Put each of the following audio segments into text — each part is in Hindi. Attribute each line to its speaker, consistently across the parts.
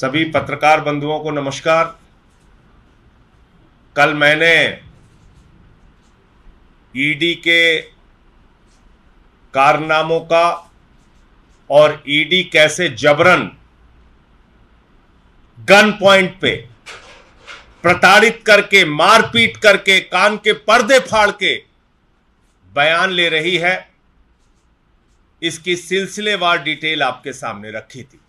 Speaker 1: सभी पत्रकार बंधुओं को नमस्कार कल मैंने ईडी e के कारनामों का और ईडी e कैसे जबरन गन पॉइंट पे प्रताड़ित करके मारपीट करके कान के पर्दे फाड़ के बयान ले रही है इसकी सिलसिलेवार डिटेल आपके सामने रखी थी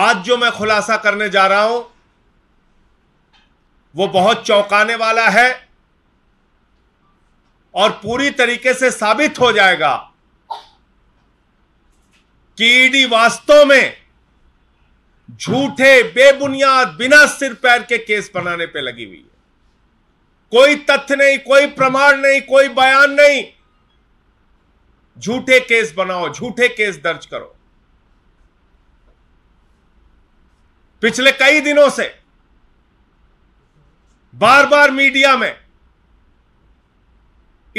Speaker 1: आज जो मैं खुलासा करने जा रहा हूं वो बहुत चौंकाने वाला है और पूरी तरीके से साबित हो जाएगा कि ईडी वास्तव में झूठे बेबुनियाद बिना सिर पैर के केस बनाने पे लगी हुई है कोई तथ्य नहीं कोई प्रमाण नहीं कोई बयान नहीं झूठे केस बनाओ झूठे केस दर्ज करो पिछले कई दिनों से बार बार मीडिया में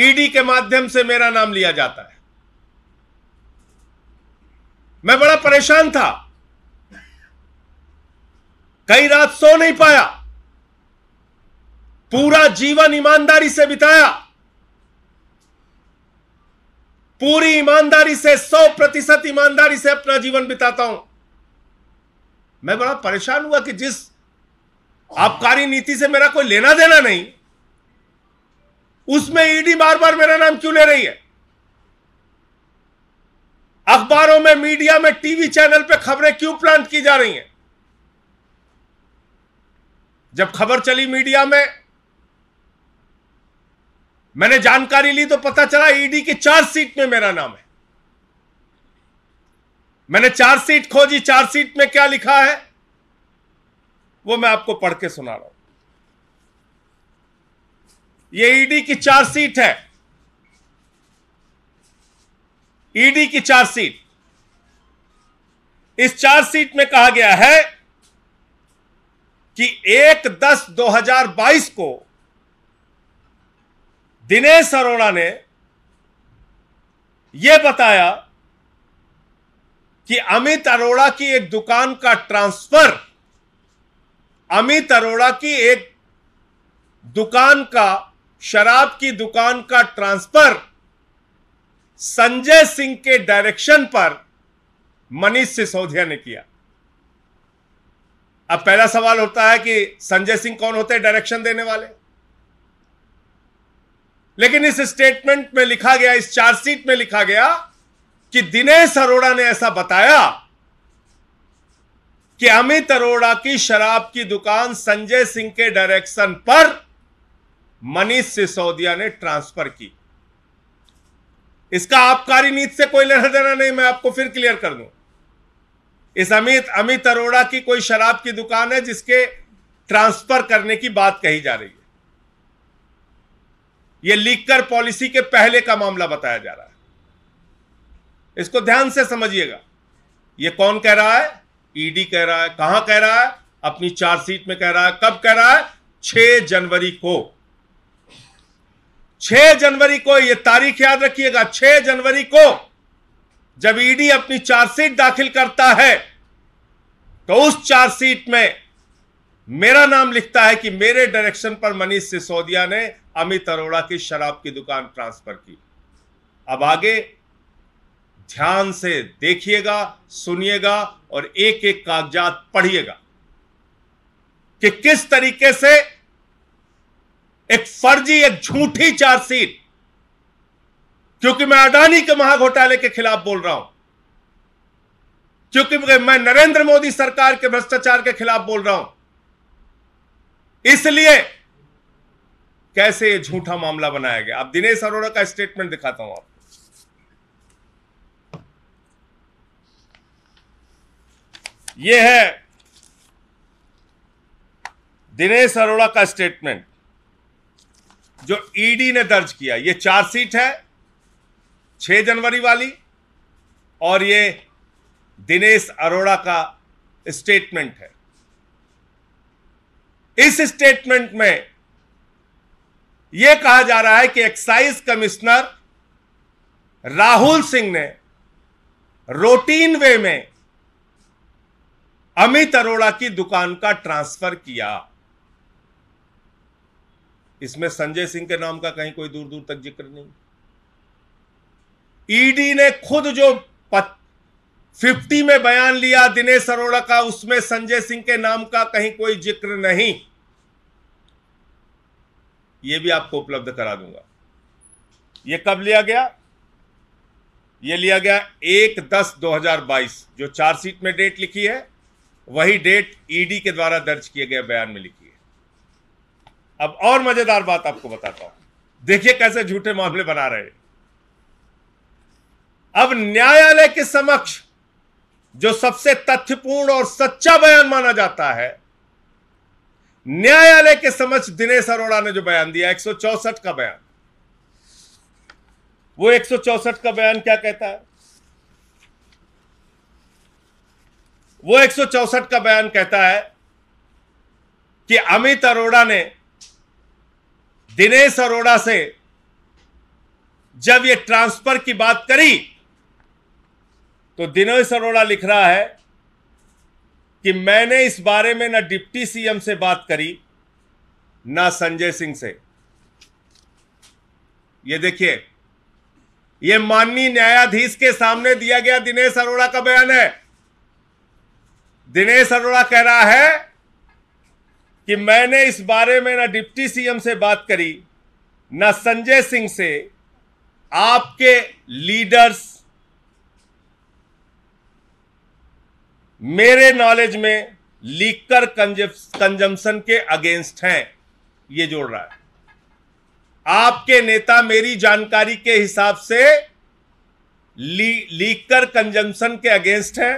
Speaker 1: ईडी e के माध्यम से मेरा नाम लिया जाता है मैं बड़ा परेशान था कई रात सो नहीं पाया पूरा जीवन ईमानदारी से बिताया पूरी ईमानदारी से सौ प्रतिशत ईमानदारी से अपना जीवन बिताता हूं मैं बड़ा परेशान हुआ कि जिस हाँ। आबकारी नीति से मेरा कोई लेना देना नहीं उसमें ईडी बार बार मेरा नाम क्यों ले रही है अखबारों में मीडिया में टीवी चैनल पे खबरें क्यों प्लांट की जा रही हैं जब खबर चली मीडिया में मैंने जानकारी ली तो पता चला ईडी की चार सीट में मेरा नाम है मैंने सीट खोजी सीट में क्या लिखा है वो मैं आपको पढ़ के सुना रहा हूं ये ईडी e की सीट है ईडी e की सीट इस सीट में कहा गया है कि एक दस दो हजार बाईस को दिनेश अरोड़ा ने यह बताया कि अमित अरोड़ा की एक दुकान का ट्रांसफर अमित अरोड़ा की एक दुकान का शराब की दुकान का ट्रांसफर संजय सिंह के डायरेक्शन पर मनीष सिसोदिया ने किया अब पहला सवाल होता है कि संजय सिंह कौन होते हैं डायरेक्शन देने वाले लेकिन इस स्टेटमेंट में लिखा गया इस चार्जशीट में लिखा गया कि दिनेश अरोड़ा ने ऐसा बताया कि अमित अरोड़ा की शराब की दुकान संजय सिंह के डायरेक्शन पर मनीष सिसोदिया ने ट्रांसफर की इसका आबकारी नीति से कोई लेना देना नहीं मैं आपको फिर क्लियर कर दूं इस अमित अमित अरोड़ा की कोई शराब की दुकान है जिसके ट्रांसफर करने की बात कही जा रही है यह लीकर पॉलिसी के पहले का मामला बताया जा रहा है इसको ध्यान से समझिएगा ये कौन कह रहा है ईडी e कह रहा है कहां कह रहा है अपनी चार्जशीट में कह रहा है कब कह रहा है छह जनवरी को छह जनवरी को यह तारीख याद रखिएगा छह जनवरी को जब ईडी e अपनी चार्जशीट दाखिल करता है तो उस चार्जशीट में मेरा नाम लिखता है कि मेरे डायरेक्शन पर मनीष सिसोदिया ने अमित अरोड़ा की शराब की दुकान ट्रांसफर की अब आगे ध्यान से देखिएगा सुनिएगा और एक एक कागजात पढ़िएगा कि किस तरीके से एक फर्जी एक झूठी चार्जशीट क्योंकि मैं अडानी के महाघोटाले के खिलाफ बोल रहा हूं क्योंकि मैं नरेंद्र मोदी सरकार के भ्रष्टाचार के खिलाफ बोल रहा हूं इसलिए कैसे यह झूठा मामला बनाया गया आप दिनेश अरोड़ा का स्टेटमेंट दिखाता हूं आपको ये है दिनेश अरोड़ा का स्टेटमेंट जो ईडी e ने दर्ज किया ये चार्जशीट है 6 जनवरी वाली और ये दिनेश अरोड़ा का स्टेटमेंट है इस स्टेटमेंट में यह कहा जा रहा है कि एक्साइज कमिश्नर राहुल सिंह ने रोटीन वे में अमित अरोड़ा की दुकान का ट्रांसफर किया इसमें संजय सिंह के नाम का कहीं कोई दूर दूर तक जिक्र नहीं ईडी ने खुद जो फिफ्टी में बयान लिया दिनेश अरोड़ा का उसमें संजय सिंह के नाम का कहीं कोई जिक्र नहीं यह भी आपको उपलब्ध करा दूंगा यह कब लिया गया यह लिया गया एक दस दो हजार बाईस जो सीट में डेट लिखी है वही डेट ईडी e के द्वारा दर्ज किए गए बयान में लिखी है अब और मजेदार बात आपको बताता हूं देखिए कैसे झूठे मामले बना रहे अब न्यायालय के समक्ष जो सबसे तथ्यपूर्ण और सच्चा बयान माना जाता है न्यायालय के समक्ष दिनेश अरोड़ा ने जो बयान दिया एक का बयान वो एक का बयान क्या कहता है वो एक का बयान कहता है कि अमित अरोड़ा ने दिनेश अरोड़ा से जब ये ट्रांसफर की बात करी तो दिनेश अरोड़ा लिख रहा है कि मैंने इस बारे में ना डिप्टी सीएम से बात करी ना संजय सिंह से ये देखिए ये माननीय न्यायाधीश के सामने दिया गया दिनेश अरोड़ा का बयान है दिनेश अरोड़ा कह रहा है कि मैंने इस बारे में ना डिप्टी सीएम से बात करी ना संजय सिंह से आपके लीडर्स मेरे नॉलेज में लीकर कंजम्पन के अगेंस्ट हैं ये जोड़ रहा है आपके नेता मेरी जानकारी के हिसाब से ली, लीकर कंजम्पन के अगेंस्ट हैं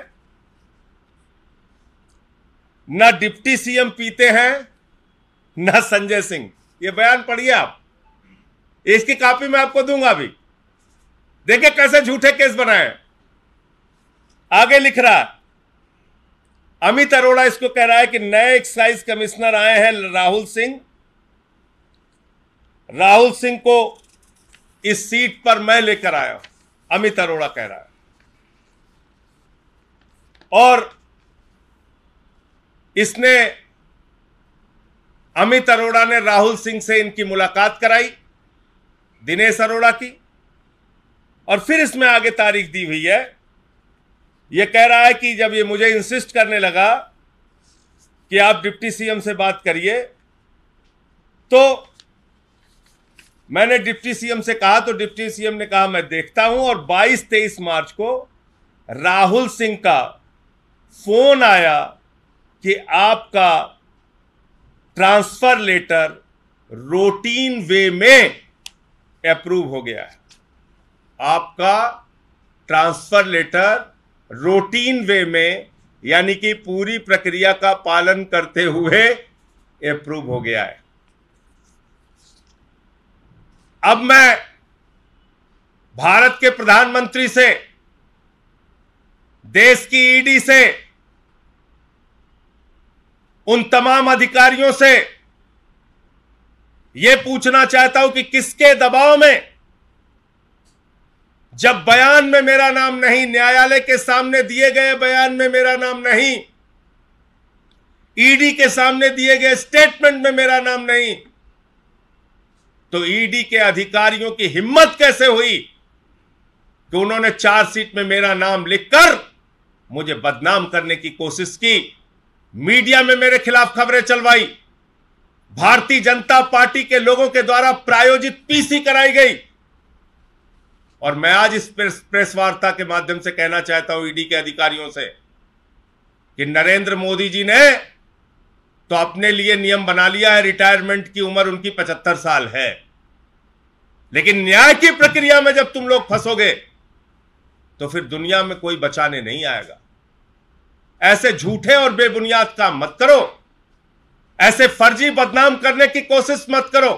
Speaker 1: ना डिप्टी सीएम पीते हैं ना संजय सिंह ये बयान पढ़िए आप इसकी कॉपी मैं आपको दूंगा अभी देखिए कैसे झूठे केस बनाए आगे लिख रहा अमित अरोड़ा इसको कह रहा है कि नए एक्साइज कमिश्नर आए हैं राहुल सिंह राहुल सिंह को इस सीट पर मैं लेकर आया अमित अरोड़ा कह रहा है और इसने अमित अरोड़ा ने राहुल सिंह से इनकी मुलाकात कराई दिनेश अरोड़ा की और फिर इसमें आगे तारीख दी हुई है ये कह रहा है कि जब ये मुझे इंसिस्ट करने लगा कि आप डिप्टी सीएम से बात करिए तो मैंने डिप्टी सीएम से कहा तो डिप्टी सीएम ने कहा मैं देखता हूं और 22 तेईस मार्च को राहुल सिंह का फोन आया कि आपका ट्रांसफर लेटर रोटीन वे में अप्रूव हो गया है आपका ट्रांसफर लेटर रोटीन वे में यानी कि पूरी प्रक्रिया का पालन करते हुए अप्रूव हो गया है अब मैं भारत के प्रधानमंत्री से देश की ईडी e से उन तमाम अधिकारियों से यह पूछना चाहता हूं कि किसके दबाव में जब बयान में मेरा नाम नहीं न्यायालय के सामने दिए गए बयान में मेरा नाम नहीं ईडी के सामने दिए गए स्टेटमेंट में मेरा नाम नहीं तो ईडी के अधिकारियों की हिम्मत कैसे हुई कि उन्होंने चार्जशीट में मेरा नाम लिखकर मुझे बदनाम करने की कोशिश की मीडिया में मेरे खिलाफ खबरें चलवाई भारतीय जनता पार्टी के लोगों के द्वारा प्रायोजित पीसी कराई गई और मैं आज इस प्रेस, प्रेस वार्ता के माध्यम से कहना चाहता हूं ईडी e के अधिकारियों से कि नरेंद्र मोदी जी ने तो अपने लिए नियम बना लिया है रिटायरमेंट की उम्र उनकी पचहत्तर साल है लेकिन न्याय की प्रक्रिया में जब तुम लोग फंसोगे तो फिर दुनिया में कोई बचाने नहीं आएगा ऐसे झूठे और बेबुनियाद काम मत करो ऐसे फर्जी बदनाम करने की कोशिश मत करो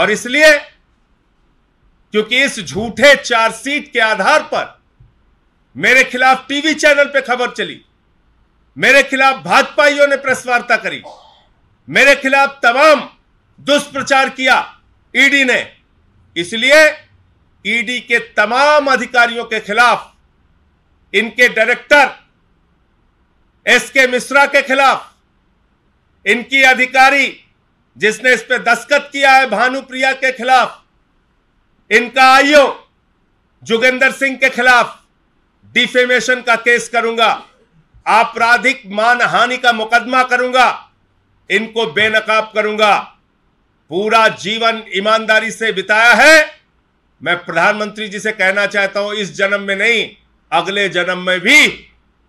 Speaker 1: और इसलिए क्योंकि इस झूठे चार्जशीट के आधार पर मेरे खिलाफ टीवी चैनल पे खबर चली मेरे खिलाफ भाजपाइयों ने प्रेस वार्ता करी मेरे खिलाफ तमाम दुष्प्रचार किया ईडी ने इसलिए ईडी के तमाम अधिकारियों के खिलाफ इनके डायरेक्टर एस के मिश्रा के खिलाफ इनकी अधिकारी जिसने इस पर दस्खत किया है भानुप्रिया के खिलाफ इनका आईओ जोगिंदर सिंह के खिलाफ डिफेमेशन का केस करूंगा आपराधिक मानहानि का मुकदमा करूंगा इनको बेनकाब करूंगा पूरा जीवन ईमानदारी से बिताया है मैं प्रधानमंत्री जी से कहना चाहता हूं इस जन्म में नहीं अगले जन्म में भी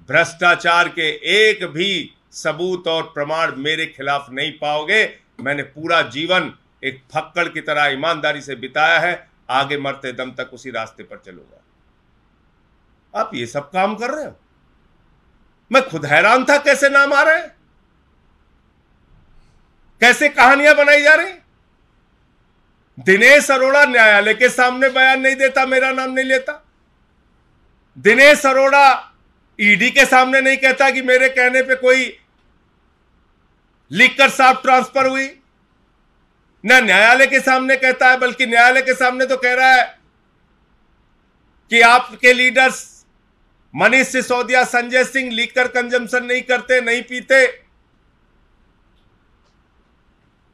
Speaker 1: भ्रष्टाचार के एक भी सबूत और प्रमाण मेरे खिलाफ नहीं पाओगे मैंने पूरा जीवन एक फक्कड़ की तरह ईमानदारी से बिताया है आगे मरते दम तक उसी रास्ते पर चलूंगा आप ये सब काम कर रहे हो मैं खुद हैरान था कैसे नाम आ रहे हैं कैसे कहानियां बनाई जा रही दिनेश अरोड़ा न्यायालय के सामने बयान नहीं देता मेरा नाम नहीं लेता दिनेश अरोड़ा ईडी के सामने नहीं कहता कि मेरे कहने पे कोई लिखकर साफ ट्रांसफर हुई ना न्यायालय के सामने कहता है बल्कि न्यायालय के सामने तो कह रहा है कि आपके leaders Manish Sisodia Sanjay Singh liquor consumption नहीं करते नहीं पीते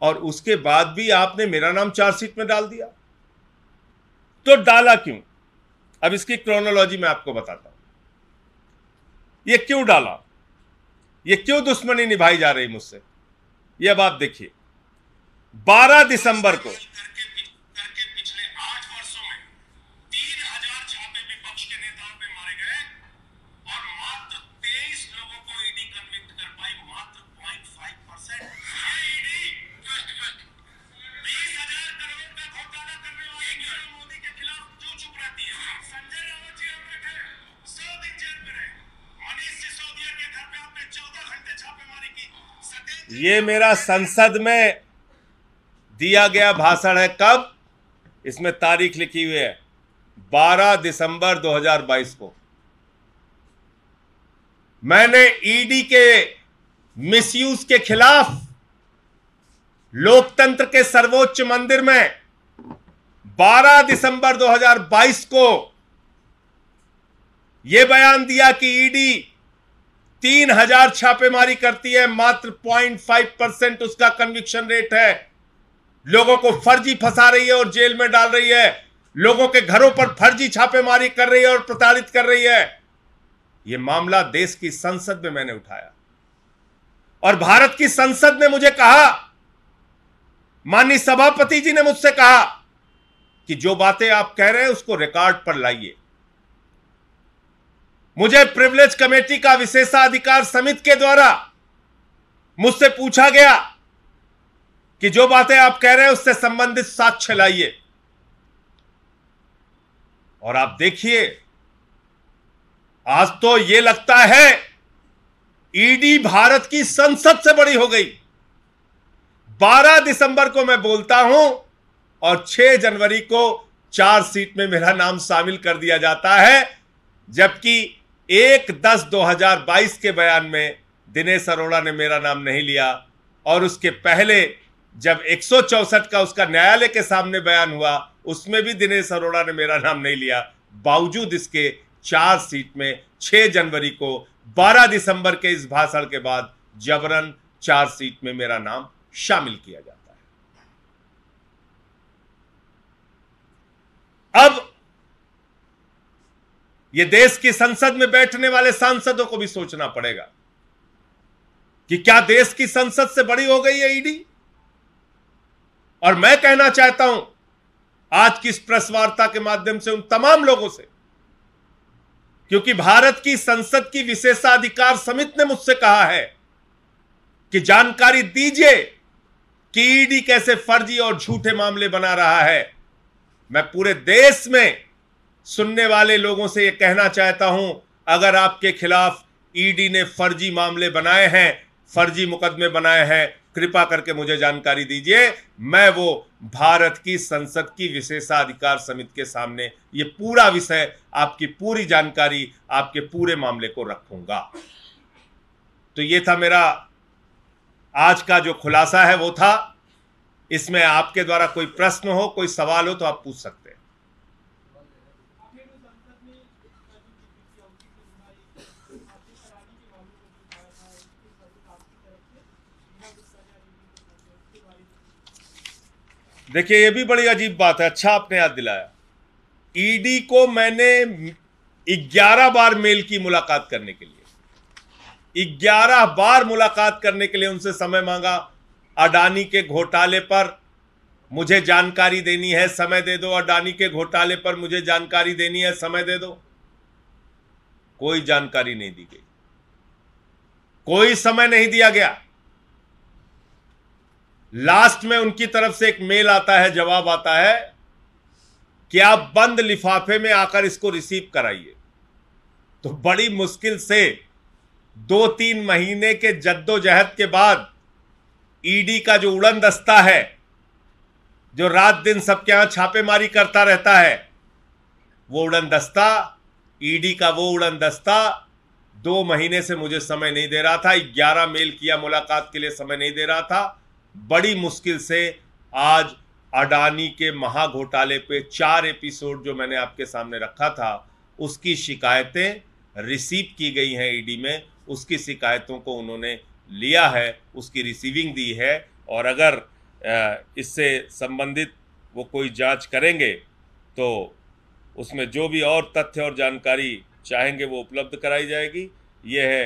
Speaker 1: और उसके बाद भी आपने मेरा नाम चार्जशीट में डाल दिया तो डाला क्यों अब इसकी क्रोनोलॉजी मैं आपको बताता हूं ये क्यों डाला ये क्यों दुश्मनी निभाई जा रही मुझसे ये अब आप देखिए 12 दिसंबर को ये मेरा संसद में दिया गया भाषण है कब इसमें तारीख लिखी हुई है 12 दिसंबर 2022 को मैंने ईडी के मिसयूज के खिलाफ लोकतंत्र के सर्वोच्च मंदिर में 12 दिसंबर 2022 को यह बयान दिया कि ईडी तीन हजार छापेमारी करती है मात्र पॉइंट फाइव परसेंट उसका कन्विक्शन रेट है लोगों को फर्जी फंसा रही है और जेल में डाल रही है लोगों के घरों पर फर्जी छापेमारी कर रही है और प्रताड़ित कर रही है यह मामला देश की संसद में मैंने उठाया और भारत की संसद ने मुझे कहा माननीय सभापति जी ने मुझसे कहा कि जो बातें आप कह रहे हैं उसको रिकॉर्ड पर लाइए मुझे प्रिविलेज कमेटी का विशेषाधिकार समिति के द्वारा मुझसे पूछा गया कि जो बातें आप कह रहे हैं उससे संबंधित साक्ष्य लाइए और आप देखिए आज तो यह लगता है ईडी e भारत की संसद से बड़ी हो गई 12 दिसंबर को मैं बोलता हूं और 6 जनवरी को चार सीट में मेरा नाम शामिल कर दिया जाता है जबकि एक दस दो हजार बाईस के बयान में दिनेश अरोड़ा ने मेरा नाम नहीं लिया और उसके पहले जब एक सौ चौसठ का उसका न्यायालय के सामने बयान हुआ उसमें भी दिनेश अरोड़ा ने मेरा नाम नहीं लिया बावजूद इसके चार सीट में छह जनवरी को बारह दिसंबर के इस भाषण के बाद जबरन चार सीट में मेरा नाम शामिल किया जाता है अब ये देश की संसद में बैठने वाले सांसदों को भी सोचना पड़ेगा कि क्या देश की संसद से बड़ी हो गई है ईडी और मैं कहना चाहता हूं आज की इस प्रेस वार्ता के माध्यम से उन तमाम लोगों से क्योंकि भारत की संसद की विशेषाधिकार समिति ने मुझसे कहा है कि जानकारी दीजिए कि ईडी कैसे फर्जी और झूठे मामले बना रहा है मैं पूरे देश में सुनने वाले लोगों से ये कहना चाहता हूं अगर आपके खिलाफ ईडी e ने फर्जी मामले बनाए हैं फर्जी मुकदमे बनाए हैं कृपा करके मुझे जानकारी दीजिए मैं वो भारत की संसद की विशेषाधिकार समिति के सामने ये पूरा विषय आपकी पूरी जानकारी आपके पूरे मामले को रखूंगा तो ये था मेरा आज का जो खुलासा है वो था इसमें आपके द्वारा कोई प्रश्न हो कोई सवाल हो तो आप पूछ सकते देखिए ये भी बड़ी अजीब बात है अच्छा आपने याद दिलाया ईडी e को मैंने 11 बार मेल की मुलाकात करने के लिए 11 बार मुलाकात करने के लिए उनसे समय मांगा अडानी के घोटाले पर मुझे जानकारी देनी है समय दे दो अडानी के घोटाले पर मुझे जानकारी देनी है समय दे दो कोई जानकारी नहीं दी गई कोई समय नहीं दिया गया लास्ट में उनकी तरफ से एक मेल आता है जवाब आता है कि आप बंद लिफाफे में आकर इसको रिसीव कराइए तो बड़ी मुश्किल से दो तीन महीने के जद्दोजहद के बाद ईडी e का जो उड़न दस्ता है जो रात दिन सबके यहां छापेमारी करता रहता है वो उड़न दस्ता ईडी e का वो उड़न दस्ता दो महीने से मुझे समय नहीं दे रहा था ग्यारह मेल किया मुलाकात के लिए समय नहीं दे रहा था बड़ी मुश्किल से आज अडानी के महाघोटाले पे चार एपिसोड जो मैंने आपके सामने रखा था उसकी शिकायतें रिसीव की गई हैं ईडी में उसकी शिकायतों को उन्होंने लिया है उसकी रिसीविंग दी है और अगर इससे संबंधित वो कोई जांच करेंगे तो उसमें जो भी और तथ्य और जानकारी चाहेंगे वो उपलब्ध कराई जाएगी ये है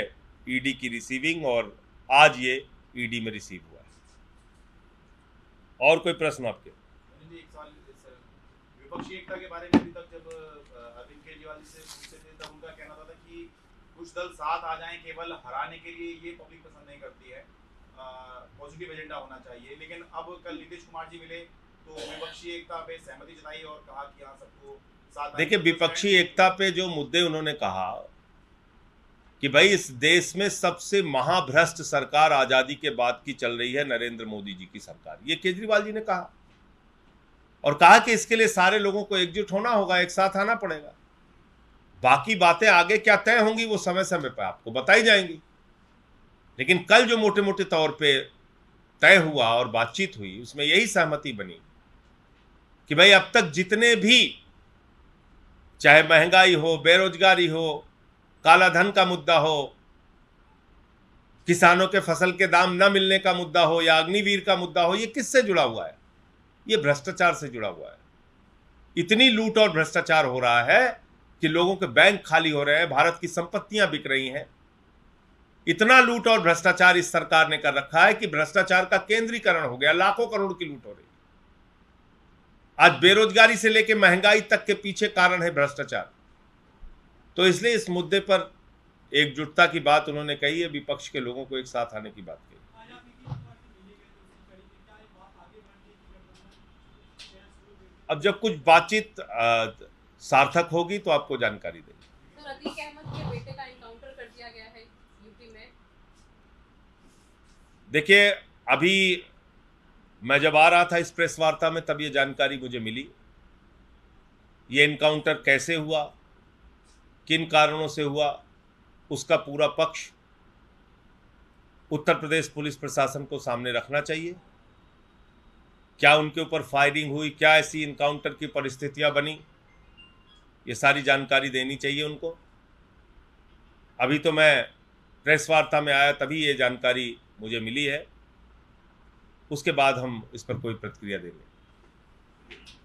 Speaker 1: ईडी की रिसीविंग और आज ये ईडी में रिसीव और कोई प्रश्न आपके विपक्षी एकता के बारे में अभी तक जब अरविंद केजरीवाल से पूछे थे तब उनका कहना था कि कुछ दल साथ आ जाएं केवल हराने के लिए ये पब्लिक पसंद नहीं करती है पॉजिटिव एजेंडा होना चाहिए लेकिन अब कल नीतीश कुमार जी मिले तो विपक्षी एकता पे सहमति जताई और कहा कि हाँ सबको देखिए विपक्षी एकता पे जो मुद्दे उन्होंने कहा कि भाई इस देश में सबसे महाभ्रष्ट सरकार आज़ादी के बाद की चल रही है नरेंद्र मोदी जी की सरकार ये केजरीवाल जी ने कहा और कहा कि इसके लिए सारे लोगों को एकजुट होना होगा एक साथ आना पड़ेगा बाकी बातें आगे क्या तय होंगी वो समय समय पर आपको बताई जाएंगी लेकिन कल जो मोटे मोटे तौर पे तय हुआ और बातचीत हुई उसमें यही सहमति बनी कि भाई अब तक जितने भी चाहे महंगाई हो बेरोजगारी हो काला धन का मुद्दा हो किसानों के फसल के दाम न मिलने का मुद्दा हो या अग्निवीर का मुद्दा हो ये किससे जुड़ा हुआ है ये भ्रष्टाचार से जुड़ा हुआ है इतनी लूट और भ्रष्टाचार हो रहा है कि लोगों के बैंक खाली हो रहे हैं भारत की संपत्तियां बिक रही हैं इतना लूट और भ्रष्टाचार इस सरकार ने कर रखा है कि भ्रष्टाचार का केंद्रीकरण हो गया लाखों करोड़ की लूट हो रही आज बेरोजगारी से लेकर महंगाई तक के पीछे कारण है भ्रष्टाचार तो इसलिए इस मुद्दे पर एकजुटता की बात उन्होंने कही है विपक्ष के लोगों को एक साथ आने की बात कही अब जब कुछ बातचीत सार्थक होगी तो आपको जानकारी देंगे देखिए अभी मैं जब आ रहा था इस प्रेस वार्ता में तब ये जानकारी मुझे मिली ये इनकाउंटर कैसे हुआ किन कारणों से हुआ उसका पूरा पक्ष उत्तर प्रदेश पुलिस प्रशासन को सामने रखना चाहिए क्या उनके ऊपर फायरिंग हुई क्या ऐसी इनकाउंटर की परिस्थितियां बनी ये सारी जानकारी देनी चाहिए उनको अभी तो मैं प्रेस वार्ता में आया तभी ये जानकारी मुझे मिली है उसके बाद हम इस पर कोई प्रतिक्रिया देंगे